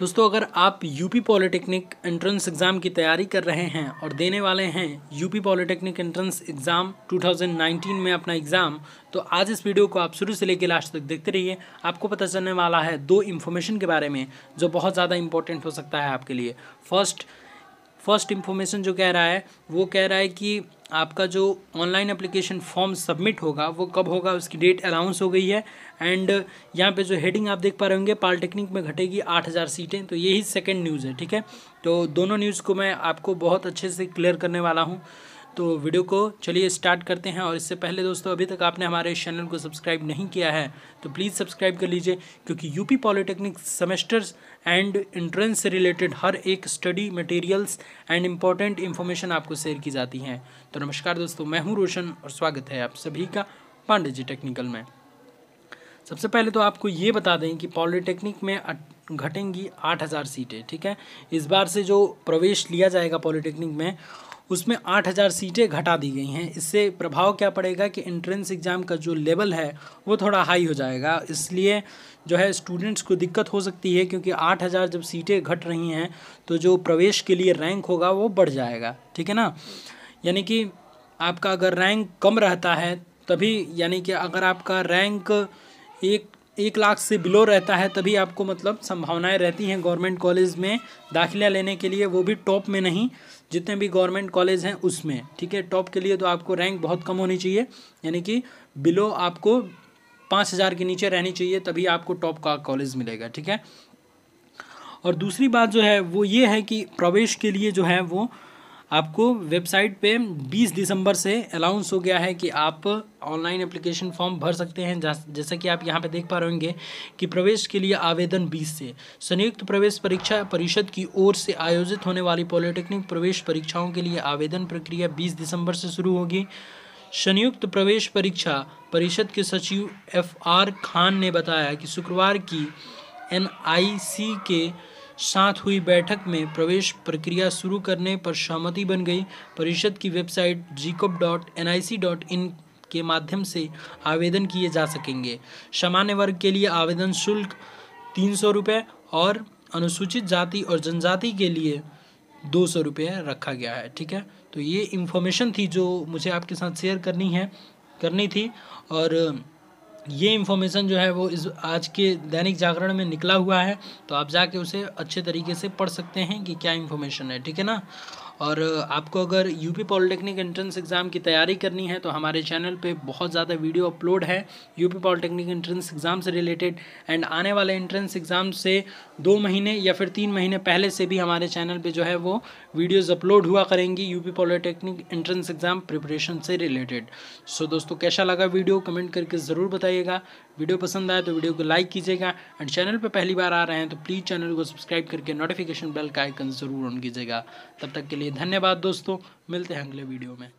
दोस्तों अगर आप यूपी पॉलिटेक्निक एंट्रेंस एग्ज़ाम की तैयारी कर रहे हैं और देने वाले हैं यूपी पॉलिटेक्निक एंट्रेंस एग्ज़ाम 2019 में अपना एग्ज़ाम तो आज इस वीडियो को आप शुरू से लेकर लास्ट तक देखते रहिए आपको पता चलने वाला है दो इन्फॉर्मेशन के बारे में जो बहुत ज़्यादा इंपॉर्टेंट हो सकता है आपके लिए फर्स्ट फर्स्ट इन्फॉर्मेशन जो कह रहा है वो कह रहा है कि आपका जो ऑनलाइन एप्लीकेशन फॉर्म सबमिट होगा वो कब होगा उसकी डेट अनाउंस हो गई है एंड यहाँ पे जो हेडिंग आप देख पा रहे होंगे पॉलिटेक्निक में घटेगी आठ हज़ार सीटें तो यही सेकंड न्यूज़ है ठीक है तो दोनों न्यूज़ को मैं आपको बहुत अच्छे से क्लियर करने वाला हूँ तो वीडियो को चलिए स्टार्ट करते हैं और इससे पहले दोस्तों अभी तक आपने हमारे चैनल को सब्सक्राइब नहीं किया है तो प्लीज़ सब्सक्राइब कर लीजिए क्योंकि UP polytechnic semesters and entrance से रिलेटेड हर एक study materials and important information आपको शेयर की जाती हैं तो नमस्कार दोस्तों मैं हूँ रोशन और स्वागत है आप सभी का पांडे जी टेक्निकल में सबसे पहले तो आपको ये बता दें कि पॉलिटेक्निक में घटेंगी आठ हज़ार सीटें ठीक है इस बार से जो प्रवेश लिया जाएगा पॉलिटेक्निक में उसमें आठ हज़ार सीटें घटा दी गई हैं इससे प्रभाव क्या पड़ेगा कि एंट्रेंस एग्ज़ाम का जो लेवल है वो थोड़ा हाई हो जाएगा इसलिए जो है स्टूडेंट्स को दिक्कत हो सकती है क्योंकि आठ हज़ार जब सीटें घट रही हैं तो जो प्रवेश के लिए रैंक होगा वो बढ़ जाएगा ठीक है ना यानी कि आपका अगर रैंक कम रहता है तभी यानी कि अगर आपका रैंक एक एक लाख से बिलो रहता है तभी आपको मतलब संभावनाएं रहती हैं गवर्नमेंट कॉलेज में दाखिला लेने के लिए वो भी टॉप में नहीं जितने भी गवर्नमेंट कॉलेज हैं उसमें ठीक है टॉप के लिए तो आपको रैंक बहुत कम होनी चाहिए यानी कि बिलो आपको पाँच हज़ार के नीचे रहनी चाहिए तभी आपको टॉप का कॉलेज मिलेगा ठीक है और दूसरी बात जो है वो ये है कि प्रवेश के लिए जो है वो आपको वेबसाइट पे 20 दिसंबर से अनाउंस हो गया है कि आप ऑनलाइन एप्लीकेशन फॉर्म भर सकते हैं जैसा कि आप यहाँ पे देख पा रहे होंगे कि प्रवेश के लिए आवेदन 20 से संयुक्त प्रवेश परीक्षा परिषद की ओर से आयोजित होने वाली पॉलिटेक्निक प्रवेश परीक्षाओं के लिए आवेदन प्रक्रिया 20 दिसंबर से शुरू होगी संयुक्त प्रवेश परीक्षा परिषद के सचिव एफ आर खान ने बताया कि शुक्रवार की एन के साथ हुई बैठक में प्रवेश प्रक्रिया शुरू करने पर सहमति बन गई परिषद की website jeecup dot N I C dot in के माध्यम से आवेदन किए जा सकेंगे सामान्य वर्ग के लिए आवेदन शुल्क तीन सौ रुपये और अनुसूचित जाति और जनजाति के लिए दो सौ रुपये रखा गया है ठीक है तो ये इन्फॉर्मेशन थी जो मुझे आपके साथ शेयर करनी है करनी थी और ये इन्फॉर्मेशन जो है वो इस आज के दैनिक जागरण में निकला हुआ है तो आप जाके उसे अच्छे तरीके से पढ़ सकते हैं कि क्या इन्फॉर्मेशन है ठीक है ना और आपको अगर यूपी पॉलिटेक्निक एंट्रेंस एग्ज़ाम की तैयारी करनी है तो हमारे चैनल पे बहुत ज़्यादा वीडियो अपलोड है यूपी पॉलिटेक्निक एंट्रेंस एग्ज़ाम से रिलेटेड एंड आने वाले एंट्रेंस एग्ज़ाम से दो महीने या फिर तीन महीने पहले से भी हमारे चैनल पर जो है वो वीडियोज़ अपलोड हुआ करेंगी UP polytechnic entrance exam preparation से रिलेटेड सो so, दोस्तों कैसा लगा वीडियो कमेंट करके ज़रूर बताइएगा वीडियो पसंद आए तो वीडियो को लाइक कीजिएगा एंड चैनल पर पहली बार आ रहे हैं तो प्लीज़ चैनल को सब्सक्राइब करके नोटिफिकेशन बेल का आइकन ज़रूर ऑन कीजिएगा तब तक के लिए धन्यवाद दोस्तों मिलते हैं अगले वीडियो में